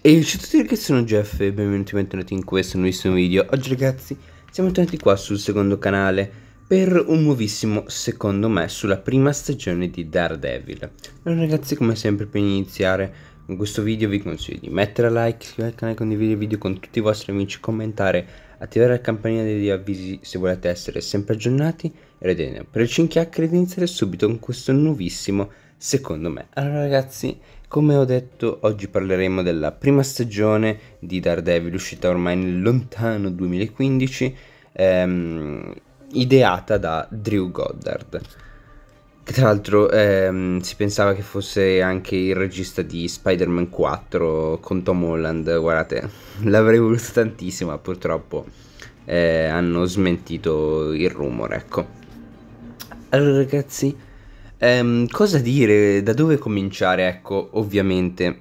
E ciao a tutti ragazzi sono Jeff e benvenuti bentornati in questo nuovissimo video Oggi ragazzi siamo tornati qua sul secondo canale per un nuovissimo secondo me sulla prima stagione di Daredevil Allora ragazzi come sempre per iniziare con questo video vi consiglio di mettere like, iscrivervi al canale, condividere il video con tutti i vostri amici, commentare, attivare la campanella degli avvisi se volete essere sempre aggiornati e vedete per il 5 chiacchiere di iniziare subito con questo nuovissimo secondo me Allora ragazzi come ho detto, oggi parleremo della prima stagione di Daredevil, uscita ormai nel lontano 2015, ehm, ideata da Drew Goddard. Che tra l'altro ehm, si pensava che fosse anche il regista di Spider-Man 4 con Tom Holland. Guardate, l'avrei voluto tantissimo, ma purtroppo eh, hanno smentito il rumore, ecco. Allora ragazzi, Ehm, cosa dire? Da dove cominciare? Ecco, ovviamente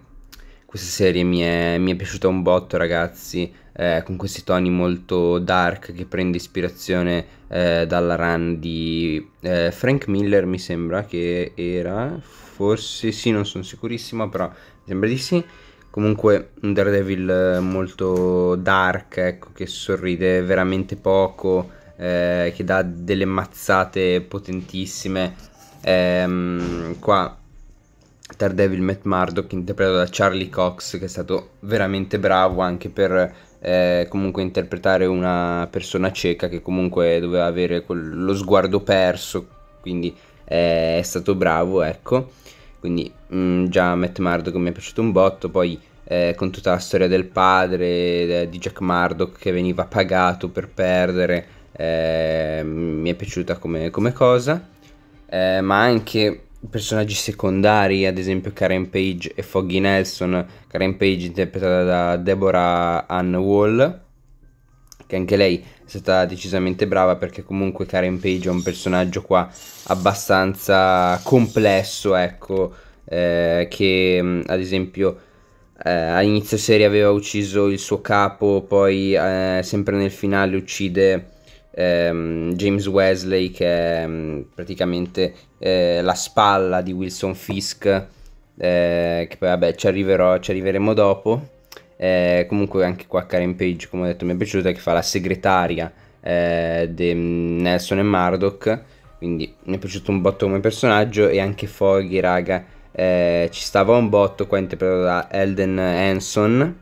questa serie mi è, mi è piaciuta un botto, ragazzi, eh, con questi toni molto dark che prende ispirazione eh, dalla run di eh, Frank Miller, mi sembra che era, forse sì, non sono sicurissimo, però mi sembra di sì. Comunque un Daredevil eh, molto dark, ecco, che sorride veramente poco, eh, che dà delle mazzate potentissime Ehm, qua Daredevil Matt Murdock interpretato da Charlie Cox che è stato veramente bravo anche per eh, comunque interpretare una persona cieca che comunque doveva avere quel, lo sguardo perso quindi eh, è stato bravo ecco quindi mh, mm, già Matt Murdock mi è piaciuto un botto poi eh, con tutta la storia del padre eh, di Jack Murdock che veniva pagato per perdere eh, mi è piaciuta come, come cosa eh, ma anche personaggi secondari, ad esempio Karen Page e Foggy Nelson, Karen Page interpretata da Deborah Ann Wall, che anche lei è stata decisamente brava perché comunque Karen Page è un personaggio qua abbastanza complesso, ecco, eh, che mm, ad esempio eh, a serie aveva ucciso il suo capo, poi eh, sempre nel finale uccide ehm, James Wesley che è mm, praticamente eh, la spalla di Wilson Fisk, eh, che poi vabbè ci, arriverò, ci arriveremo dopo. Eh, comunque anche qua Karen Page, come ho detto, mi è piaciuta, che fa la segretaria eh, di mm, Nelson e Murdoch, quindi mi è piaciuto un botto come personaggio e anche Foggy, raga, eh, ci stava un botto, qua interpretato da Elden Hanson,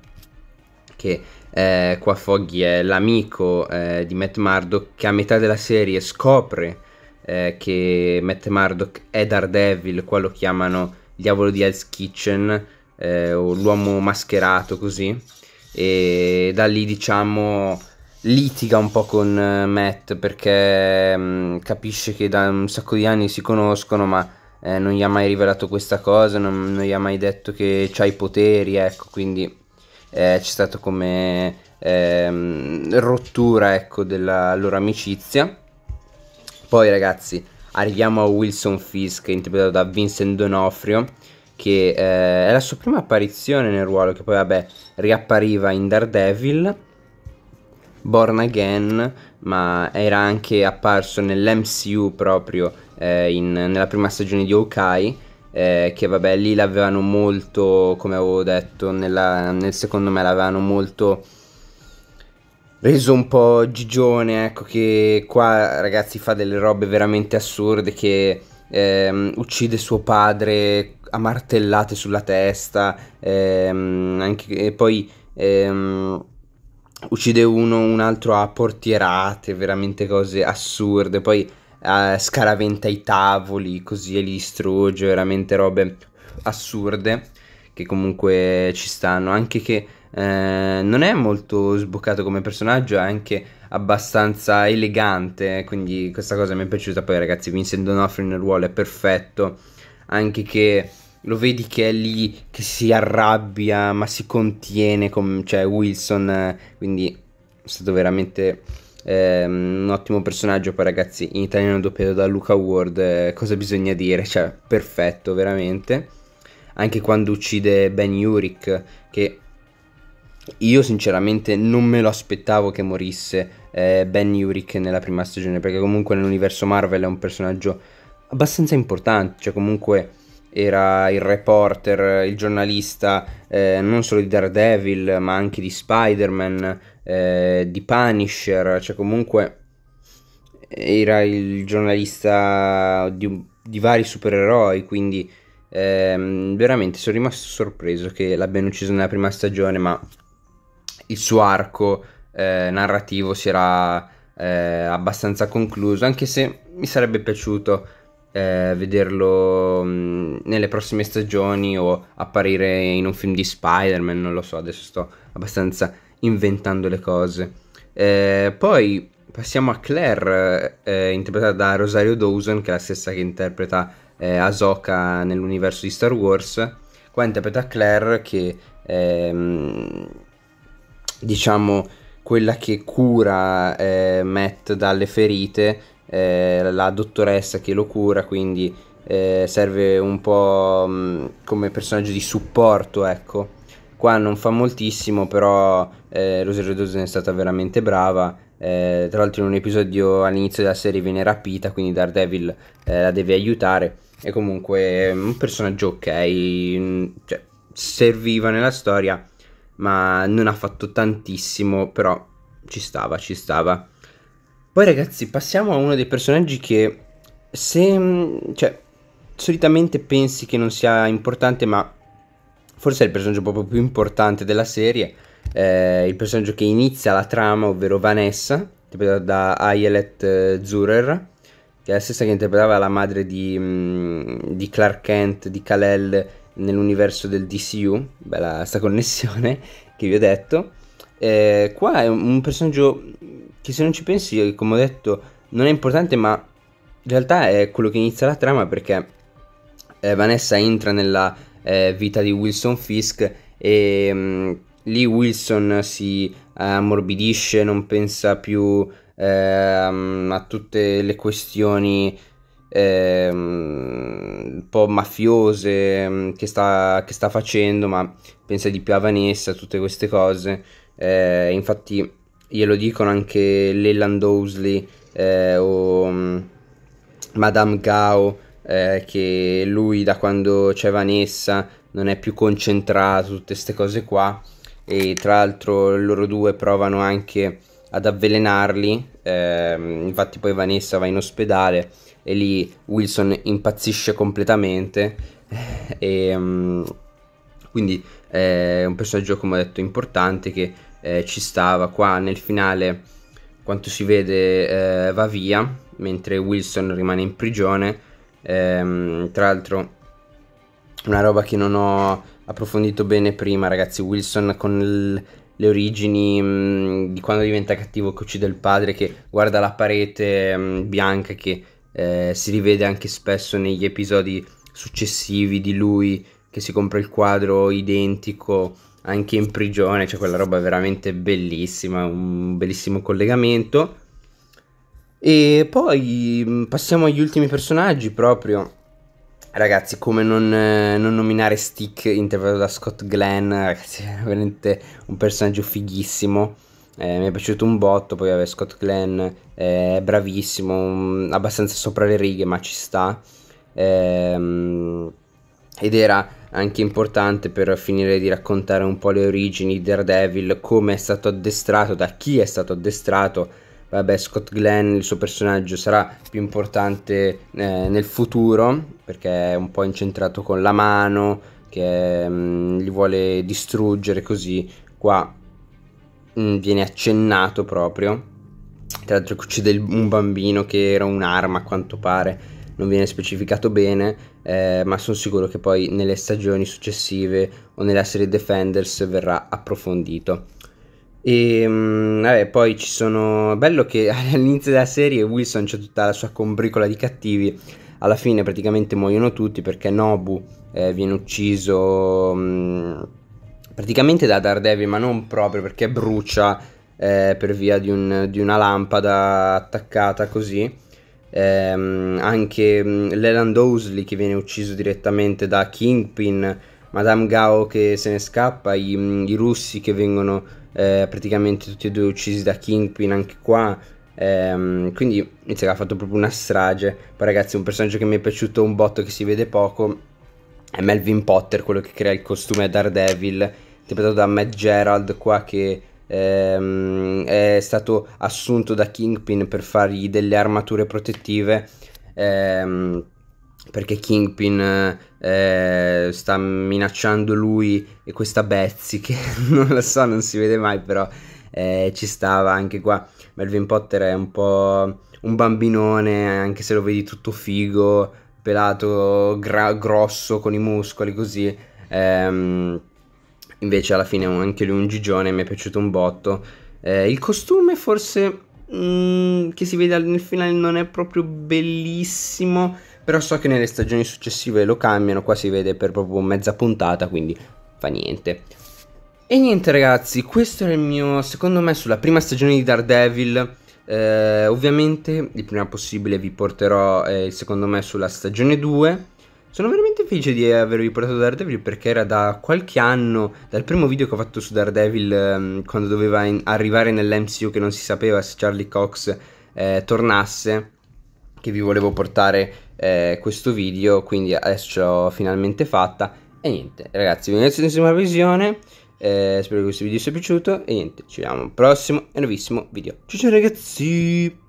che eh, qua Foggy è l'amico eh, di Matt Murdock che a metà della serie scopre eh, che Matt Murdock è Daredevil, qua lo chiamano il diavolo di Hell's Kitchen eh, o l'uomo mascherato così e da lì diciamo litiga un po' con eh, Matt perché mh, mm, capisce che da un sacco di anni si conoscono ma eh, non gli ha mai rivelato questa cosa, non, non gli ha mai detto che ha i poteri, ecco quindi eh, c'è stata come ehm, rottura ecco, della loro amicizia. Poi ragazzi arriviamo a Wilson Fisk interpretato da Vincent Donofrio che eh, è la sua prima apparizione nel ruolo che poi vabbè riappariva in Daredevil Born Again, ma era anche apparso nell'MCU proprio eh, in, nella prima stagione di Hawkeye eh, che vabbè lì l'avevano molto, come avevo detto, nella, nel secondo me l'avevano molto reso un po' gigione, ecco che qua ragazzi fa delle robe veramente assurde che ehm, uccide suo padre a martellate sulla testa, ehm, anche, e poi ehm, uccide uno un altro a portierate, veramente cose assurde, poi eh, scaraventa i tavoli, così e li distrugge, veramente robe assurde che comunque ci stanno, anche che eh, non è molto sboccato come personaggio, è anche abbastanza elegante, quindi questa cosa mi è piaciuta. Poi ragazzi, Vincent D'Onofrio nel ruolo è perfetto, anche che lo vedi che è lì, che si arrabbia, ma si contiene, con, cioè Wilson, eh, quindi è stato veramente eh, un ottimo personaggio poi ragazzi in italiano doppiato da Luca Ward, eh, cosa bisogna dire? Cioè, perfetto, veramente. Anche quando uccide Ben Yurik, che io sinceramente non me lo aspettavo che morisse eh, Ben Yurik nella prima stagione, perché comunque nell'universo Marvel è un personaggio abbastanza importante, cioè comunque era il reporter, il giornalista eh, non solo di Daredevil ma anche di Spider-Man, eh, di Punisher, cioè comunque era il giornalista di, di vari supereroi, quindi ehm, veramente sono rimasto sorpreso che l'abbiano ucciso nella prima stagione, ma il suo arco eh, narrativo si era eh, abbastanza concluso, anche se mi sarebbe piaciuto eh, vederlo mh, mm, nelle prossime stagioni o apparire in un film di Spider-Man, non lo so, adesso sto abbastanza inventando le cose. Eh, poi passiamo a Claire, eh, interpretata da Rosario Dawson, che è la stessa che interpreta eh, Ahsoka nell'universo di Star Wars. Qua interpreta Claire che è, ehm, diciamo quella che cura eh, Matt dalle ferite eh, la dottoressa che lo cura, quindi eh, serve un po' mh, mm, come personaggio di supporto, ecco. Qua non fa moltissimo, però eh, Rosario Dawson è stata veramente brava. Eh, tra l'altro in un episodio all'inizio della serie viene rapita, quindi Daredevil eh, la deve aiutare. E comunque un personaggio ok, mm, cioè, serviva nella storia, ma non ha fatto tantissimo, però ci stava, ci stava. Poi ragazzi, passiamo a uno dei personaggi che se mm, cioè solitamente pensi che non sia importante, ma forse è il personaggio proprio più importante della serie, eh, il personaggio che inizia la trama, ovvero Vanessa, interpretata da Ayelet eh, Zurer, che è la stessa che interpretava la madre di, mm, di Clark Kent, di Kalel nell'universo del DCU, bella sta connessione che vi ho detto eh, qua è un personaggio che se non ci pensi, eh, come ho detto, non è importante, ma in realtà è quello che inizia la trama perché eh, Vanessa entra nella eh, vita di Wilson Fisk e mh, mm, lì Wilson si ammorbidisce, non pensa più ehm, a tutte le questioni ehm, un po' mafiose mm, che sta, che sta, facendo, ma pensa di più a Vanessa, tutte queste cose. Eh, infatti glielo dicono anche Leland Owsley eh, o um, Madame Gao eh, che lui da quando c'è Vanessa non è più concentrato, tutte queste cose qua e tra l'altro loro due provano anche ad avvelenarli, ehm, infatti poi Vanessa va in ospedale e lì Wilson impazzisce completamente e... Um, quindi è eh, un personaggio, come ho detto, importante che eh, ci stava qua nel finale. Quanto si vede, eh, va via mentre Wilson rimane in prigione. Ehm, tra l'altro, una roba che non ho approfondito bene prima, ragazzi. Wilson con il, le origini mh, mm, di quando diventa cattivo che uccide il padre, che guarda la parete mh, mm, bianca che eh, si rivede anche spesso negli episodi successivi di lui che si compra il quadro identico anche in prigione, c'è cioè quella roba veramente bellissima, un bellissimo collegamento. E poi mm, passiamo agli ultimi personaggi proprio. Ragazzi, come non, eh, non nominare Stick interpretato da Scott Glenn, ragazzi, è veramente un personaggio fighissimo. Eh, mi è piaciuto un botto, poi vabbè, Scott Glenn eh, è bravissimo, um, abbastanza sopra le righe, ma ci sta. Eh, ed era anche importante per finire di raccontare un po' le origini di Daredevil, come è stato addestrato, da chi è stato addestrato. Vabbè, Scott Glenn, il suo personaggio sarà più importante eh, nel futuro perché è un po' incentrato con la mano che mh, mm, li vuole distruggere così. Qua mh, mm, viene accennato proprio. Tra l'altro che uccide il, un bambino che era un'arma a quanto pare non viene specificato bene, eh, ma sono sicuro che poi nelle stagioni successive o nella serie Defenders verrà approfondito. E ehm, vabbè, poi ci sono. Bello che all'inizio della serie Wilson c'è tutta la sua combricola di cattivi. Alla fine praticamente muoiono tutti perché Nobu eh, viene ucciso mh, mm, praticamente da Daredevil, ma non proprio perché brucia eh, per via di, un, di, una lampada attaccata così ehm, anche mm, Leland Osley che viene ucciso direttamente da Kingpin, Madame Gao che se ne scappa, i, mm, i russi che vengono eh, praticamente tutti e due uccisi da Kingpin anche qua. Ehm, quindi inizia, ha fatto proprio una strage. Poi, ragazzi, un personaggio che mi è piaciuto un botto che si vede poco è Melvin Potter, quello che crea il costume a Daredevil, interpretato da Matt Gerald qua che ehm, è stato assunto da Kingpin per fargli delle armature protettive ehm, perché Kingpin eh, sta minacciando lui e questa Betsy che non lo so, non si vede mai però eh, ci stava anche qua. Melvin Potter è un po' un bambinone anche se lo vedi tutto figo, pelato, gra- grosso con i muscoli così. Ehm, Invece alla fine anche lui un gigione, mi è piaciuto un botto. Eh, il costume forse mh, mm, che si vede nel finale non è proprio bellissimo, però so che nelle stagioni successive lo cambiano, qua si vede per proprio mezza puntata, quindi fa niente. E niente ragazzi, questo era il mio, secondo me, sulla prima stagione di Daredevil. Eh, ovviamente il prima possibile vi porterò eh, secondo me sulla stagione 2 sono veramente felice di avervi portato Daredevil perché era da qualche anno, dal primo video che ho fatto su Daredevil, ehm, quando doveva in- arrivare nell'MCU che non si sapeva se Charlie Cox eh, tornasse, che vi volevo portare eh, questo video, quindi adesso ce l'ho finalmente fatta. E niente, ragazzi, vi ringrazio di una visione. Eh, spero che questo video vi sia piaciuto. E niente, ci vediamo al prossimo e nuovissimo video. Ciao ciao ragazzi!